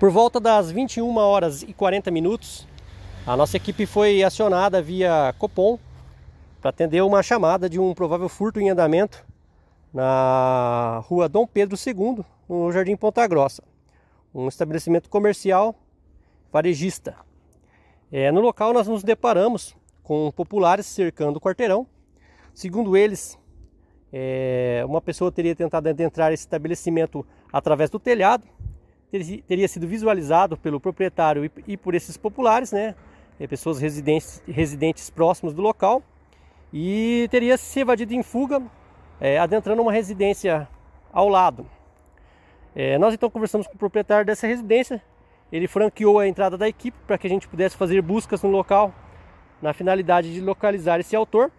Por volta das 21 horas e 40 minutos, a nossa equipe foi acionada via Copom para atender uma chamada de um provável furto em andamento na rua Dom Pedro II, no Jardim Ponta Grossa, um estabelecimento comercial varejista. É, no local nós nos deparamos com populares cercando o quarteirão. Segundo eles, é, uma pessoa teria tentado adentrar esse estabelecimento através do telhado, teria sido visualizado pelo proprietário e por esses populares, né, é, pessoas residentes, residentes próximos do local, e teria se evadido em fuga, é, adentrando uma residência ao lado. É, nós então conversamos com o proprietário dessa residência, ele franqueou a entrada da equipe para que a gente pudesse fazer buscas no local, na finalidade de localizar esse autor.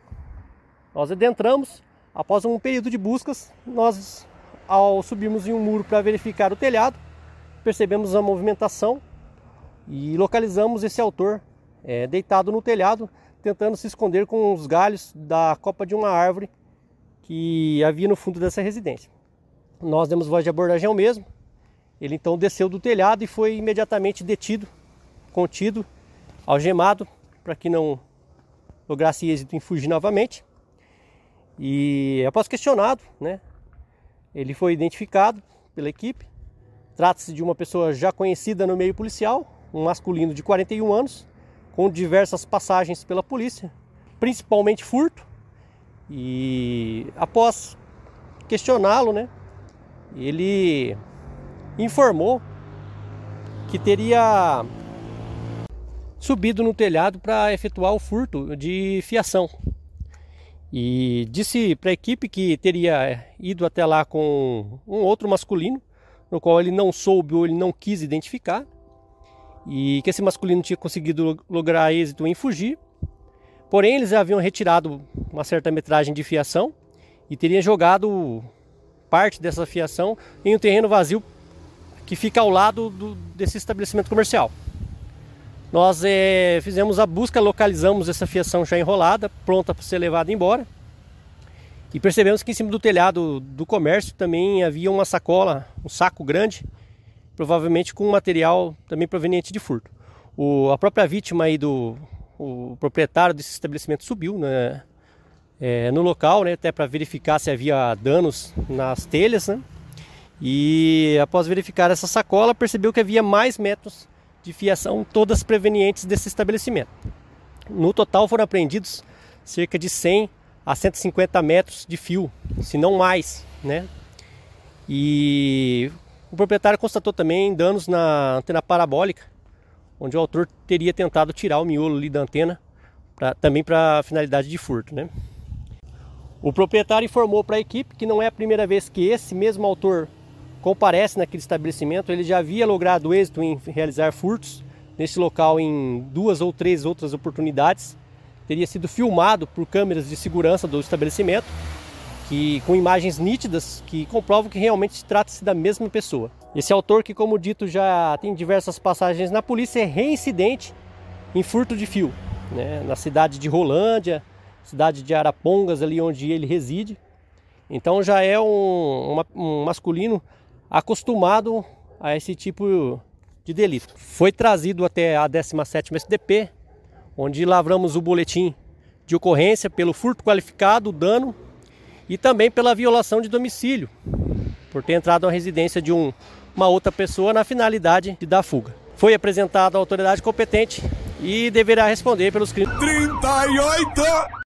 Nós adentramos, após um período de buscas, nós ao subirmos em um muro para verificar o telhado, percebemos a movimentação e localizamos esse autor é, deitado no telhado, tentando se esconder com os galhos da copa de uma árvore que havia no fundo dessa residência. Nós demos voz de abordagem ao mesmo. Ele então desceu do telhado e foi imediatamente detido, contido, algemado, para que não lograsse êxito em fugir novamente. E após questionado, né, ele foi identificado pela equipe Trata-se de uma pessoa já conhecida no meio policial, um masculino de 41 anos, com diversas passagens pela polícia, principalmente furto. E após questioná-lo, né, ele informou que teria subido no telhado para efetuar o furto de fiação. E disse para a equipe que teria ido até lá com um outro masculino no qual ele não soube ou ele não quis identificar, e que esse masculino tinha conseguido lograr êxito em fugir. Porém, eles haviam retirado uma certa metragem de fiação e teriam jogado parte dessa fiação em um terreno vazio que fica ao lado do, desse estabelecimento comercial. Nós é, fizemos a busca, localizamos essa fiação já enrolada, pronta para ser levada embora. E percebemos que em cima do telhado do comércio também havia uma sacola, um saco grande, provavelmente com material também proveniente de furto. O, a própria vítima aí do o proprietário desse estabelecimento subiu né, é, no local, né, até para verificar se havia danos nas telhas. Né, e após verificar essa sacola, percebeu que havia mais metros de fiação, todas provenientes desse estabelecimento. No total foram apreendidos cerca de 100 a 150 metros de fio, se não mais, né? E o proprietário constatou também danos na antena parabólica, onde o autor teria tentado tirar o miolo ali da antena, pra, também para finalidade de furto, né? O proprietário informou para a equipe que não é a primeira vez que esse mesmo autor comparece naquele estabelecimento, ele já havia logrado êxito em realizar furtos nesse local em duas ou três outras oportunidades teria sido filmado por câmeras de segurança do estabelecimento, que com imagens nítidas que comprovam que realmente trata-se da mesma pessoa. Esse autor, que como dito já tem diversas passagens na polícia, é reincidente em furto de fio, né? na cidade de Rolândia, cidade de Arapongas, ali onde ele reside. Então já é um, um masculino acostumado a esse tipo de delito. Foi trazido até a 17ª SDP onde lavramos o boletim de ocorrência pelo furto qualificado, dano e também pela violação de domicílio, por ter entrado na residência de um, uma outra pessoa na finalidade de dar fuga. Foi apresentado à autoridade competente e deverá responder pelos crimes. 38!